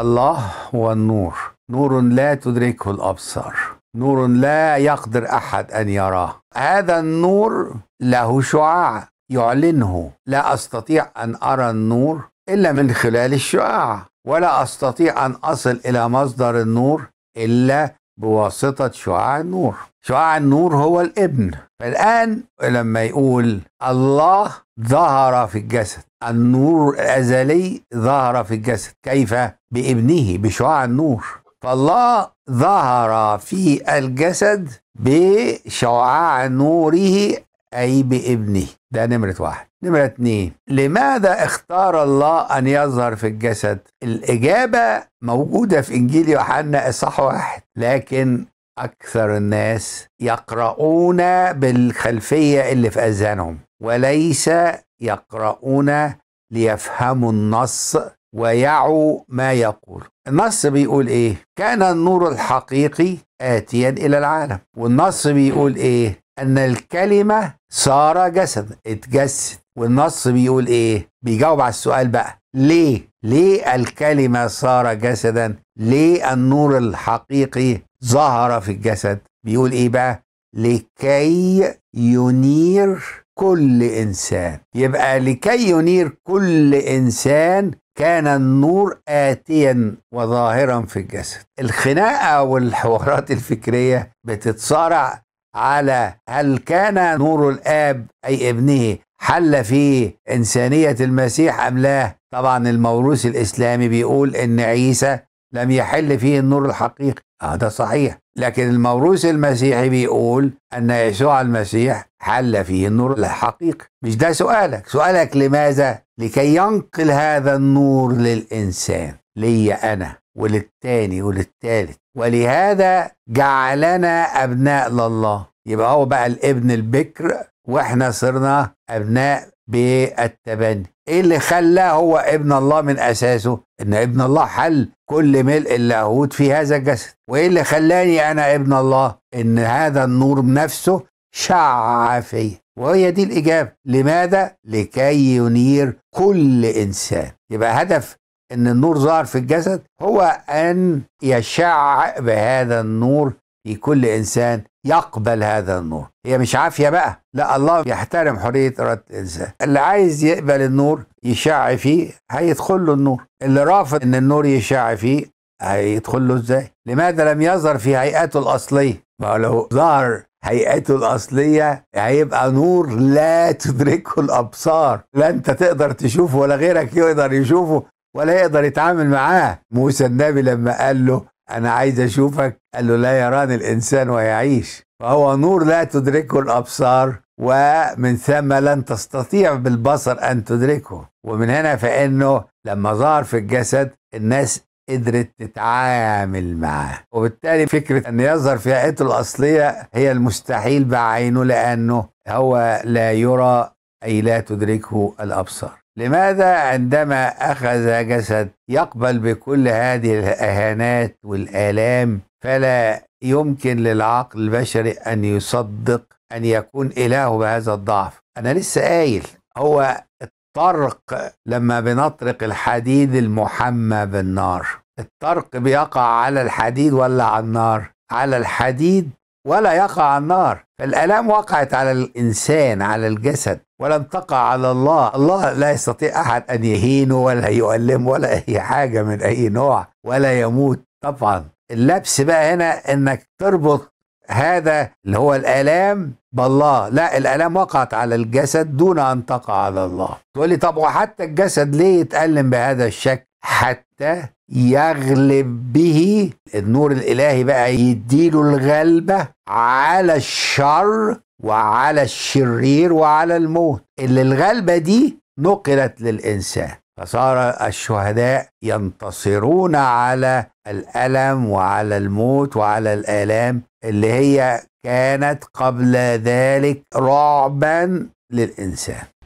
الله هو النور نور لا تدركه الابصار نور لا يقدر احد ان يراه هذا النور له شعاع يعلنه لا استطيع ان ارى النور الا من خلال الشعاع ولا استطيع ان اصل الى مصدر النور الا بواسطة شعاع النور شعاع النور هو الابن فالآن لما يقول الله ظهر في الجسد النور الأزلي ظهر في الجسد كيف بابنه بشعاع النور فالله ظهر في الجسد بشعاع نوره أي بابنه ده نمرة واحد نمرة اتنين لماذا اختار الله أن يظهر في الجسد؟ الإجابة موجودة في إنجيل يوحنا إصحاح واحد لكن أكثر الناس يقرؤون بالخلفية اللي في أذهانهم وليس يقرؤون ليفهموا النص ويعو ما يقول النص بيقول ايه كان النور الحقيقي آتيا إلى العالم والنص بيقول ايه أن الكلمة صار جسد اتجسد والنص بيقول ايه بيجاوب على السؤال بقى ليه ليه الكلمة صار جسدا ليه النور الحقيقي ظهر في الجسد بيقول ايه بقى لكي ينير كل انسان يبقى لكي ينير كل انسان كان النور آتيا وظاهرا في الجسد الخناقة والحوارات الفكرية بتتصارع على هل كان نور الآب أي ابنه حل في إنسانية المسيح أم لا طبعا الموروث الإسلامي بيقول إن عيسى لم يحل فيه النور الحقيقي آه ده صحيح لكن الموروث المسيحي بيقول أن يسوع المسيح حل فيه النور الحقيقي مش ده سؤالك سؤالك لماذا لكي ينقل هذا النور للإنسان لي أنا وللتاني وللتالت ولهذا جعلنا أبناء لله يبقى هو بقى الابن البكر واحنا صرنا أبناء بالتبني ايه اللي خلاه هو ابن الله من اساسه ان ابن الله حل كل ملء اللاهوت في هذا الجسد وايه اللي خلاني انا ابن الله ان هذا النور بنفسه شع في وهي دي الإجابة لماذا؟ لكي ينير كل إنسان يبقى هدف أن النور ظهر في الجسد هو أن يشع بهذا النور في كل إنسان يقبل هذا النور هي مش عافية بقى لا الله يحترم حرية إرادة الإنسان اللي عايز يقبل النور يشع فيه هيدخل له النور اللي رافض أن النور يشع فيه هيدخل له إزاي لماذا لم يظهر في هيئته الأصلية ما لو ظهر هيئته الأصلية هيبقى نور لا تدركه الأبصار لا أنت تقدر تشوفه ولا غيرك يقدر يشوفه ولا يقدر يتعامل معاه موسى النبي لما قال له أنا عايز أشوفك قال له لا يراني الإنسان ويعيش فهو نور لا تدركه الأبصار ومن ثم لن تستطيع بالبصر أن تدركه ومن هنا فإنه لما ظهر في الجسد الناس قدرت تتعامل معاه وبالتالي فكرة أن يظهر في حياته الأصلية هي المستحيل بعينه لأنه هو لا يرى أي لا تدركه الأبصار لماذا عندما أخذ جسد يقبل بكل هذه الأهانات والآلام فلا يمكن للعقل البشري أن يصدق أن يكون إله بهذا الضعف أنا لسه قايل هو طرق لما بنطرق الحديد المحمى بالنار الطرق بيقع على الحديد ولا على النار على الحديد ولا يقع على النار الآلام وقعت على الإنسان على الجسد ولم تقع على الله الله لا يستطيع أحد أن يهينه ولا يؤلمه ولا أي حاجة من أي نوع ولا يموت طبعا اللبس بقى هنا انك تربط هذا اللي هو الآلام بالله لا الآلام وقعت على الجسد دون أن تقع على الله تقول لي طب وحتى الجسد ليه يتألم بهذا الشكل حتى يغلب به النور الإلهي بقى يديله الغلبة على الشر وعلى الشرير وعلى الموت اللي الغلبة دي نقلت للإنسان فصار الشهداء ينتصرون على الألم وعلى الموت وعلى الآلام اللي هي كانت قبل ذلك رعبا للإنسان